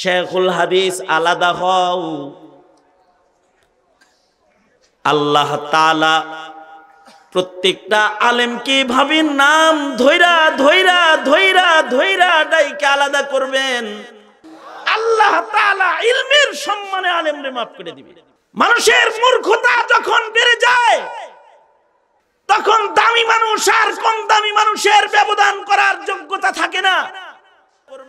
শেখুল হাদিস আলাদা হও আল্লাহ তালা প্রত্যেকটা আলেম কি ভাবির নাম ধৈরা ধৈরা ধৈরা ধৈরা ডাইকে আলাদা করবেন আল্লাহ তালা ইলমের সম্মানে আলেম রে মাফ করে দিবে মানুষের মূর্খতা যখন বেড়ে যায় তখন দামি মানুষ আর কম দামি মানুষের ব্যবধান করার যোগ্যতা থাকে না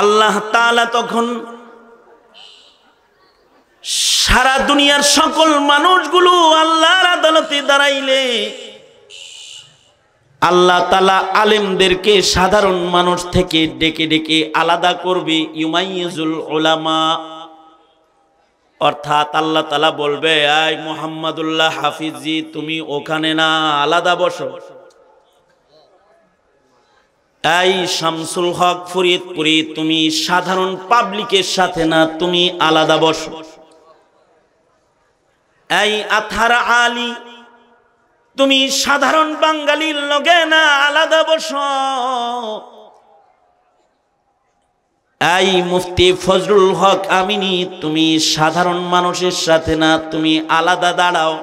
আল্লাহ তালা তখন সারা দুনিয়ার সকল মানুষগুলো আল্লাহর আদালতে দাঁড়াইলে আল্লাহ তালা আলেমদেরকে সাধারণ মানুষ থেকে ডেকে ডেকে আলাদা করবে ইউমাইজুল ওলামা অর্থাৎ আল্লাহ তালা বলবে আয় মোহাম্মদুল্লাহ হাফিজি তুমি ওখানে না আলাদা বসো এই শামসুল হক ফরিদপুরি তুমি সাধারণ পাবলিকের সাথে না তুমি আলাদা বস এই আথারা আলী তুমি সাধারণ বাঙালির লগে না আলাদা বস এই মুফতি ফজরুল হক আমিনি তুমি সাধারণ মানুষের সাথে না তুমি আলাদা দাঁড়াও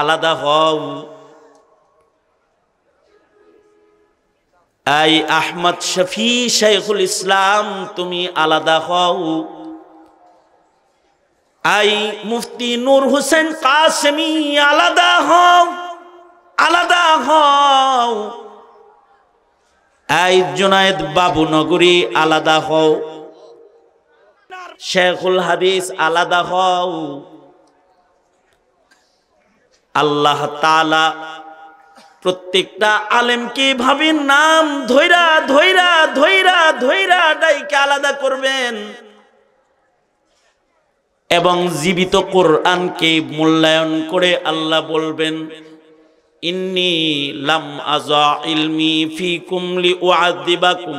আলাদা হও এই আহমদ শফি শেখুল ইসলাম তুমি আলাদা হও আই মুফতি নূর হুসেন কাসমি আলাদা হও আলাদা হও এই জুনায়েদ বাবু নগরী আলাদা হও শেখুল হাদিস আলাদা হও আল্লাহ তালা প্রত্যেকটা আলেমকে ভাবে নাম ধৈরা ধৈরা ধৈরা ধৈরা ডাইকে আলাদা করবেন এবং জীবিত কোরআনকে মূল্যায়ন করে আল্লাহ বলবেন ইন্নি লাম আজা ইলমি ফি কুমলি ওয়াদিবাকুম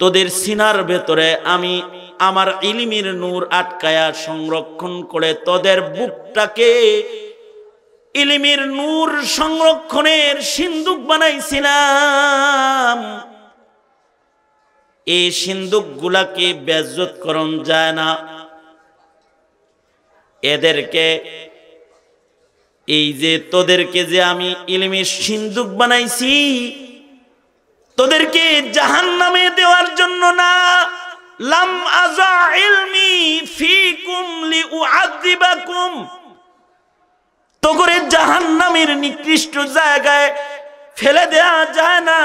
তোদের সিনার ভেতরে আমি আমার ইলিমির নূর আটকায়া সংরক্ষণ করে তোদের বুকটাকে ইলিমের নূর সংরক্ষণের সিন্দুক বানাইছিলাম এই সিন্দুক গুলাকে করণ যায় না এদেরকে এই যে তোদেরকে যে আমি ইলিমের সিন্দুক বানাইছি তোদেরকে জাহান নামে দেওয়ার জন্য না লাম আজা ইলমি ফিকুম লিউআযিবাকুম তগরে জাহান নামের নিকৃষ্ট জায়গায় ফেলে দেয়া যায় না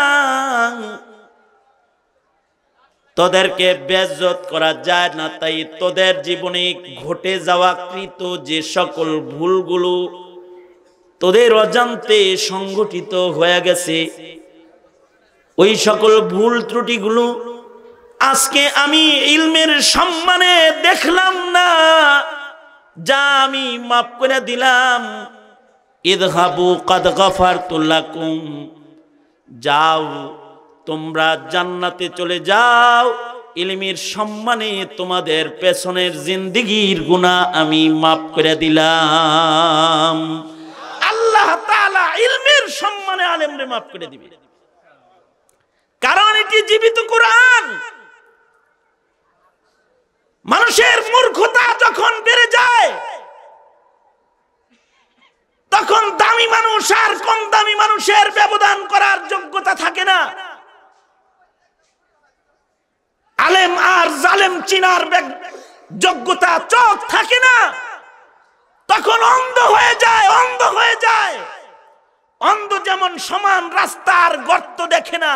তোদেরকে বেজত করা যায় না তাই তোদের জীবনে ঘটে যাওয়া কৃত যে সকল ভুলগুলো তোদের অজান্তে সংগঠিত হয়ে গেছে ওই সকল ভুল ত্রুটিগুলো আজকে আমি ইলমের সম্মানে দেখলাম না যা আমি মাফ করে দিলাম ইদহাবু কাদ গাফার তুল্লাকুম যাও তোমরা জান্নাতে চলে যাও ইলিমির সম্মানে তোমাদের পেছনের জিন্দিগির গুণা আমি মাফ করে দিলাম আল্লাহ ইলমের ইলমির সম্মানে আলেমরে মাফ করে দিবে কারণ এটি জীবিত কোরআন মানুষের মূর্খতা যখন আলেম আর জালেম চিনার যোগ্যতা চোখ থাকে না তখন অন্ধ হয়ে যায় অন্ধ হয়ে যায় অন্ধ যেমন সমান রাস্তার গর্ত দেখে না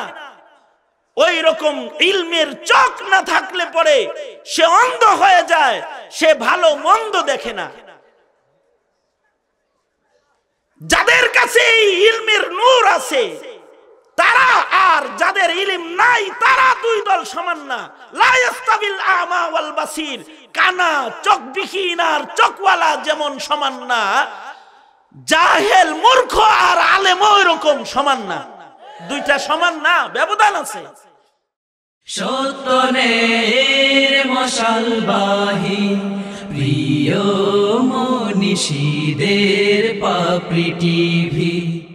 ওই রকম ইলমের চোখ না থাকলে পরে সে অন্ধ হয়ে যায় সে ভালো মন্দ দেখে না যাদের কাছে ইলমের নূর আছে যাদের ইলিম নাই তারা দুই দল সমান না লাইস্তাবিল আমা ওয়াল বাসির কানা চোখবিহীন আর চোখওয়ালা যেমন সমান না জাহেল মূর্খ আর আলেম এরকম সমান না দুইটা সমান না ব্যবধান আছে সত্যনের মশালবাহী প্রিয় মনীষীদের পাপড়ি টিভি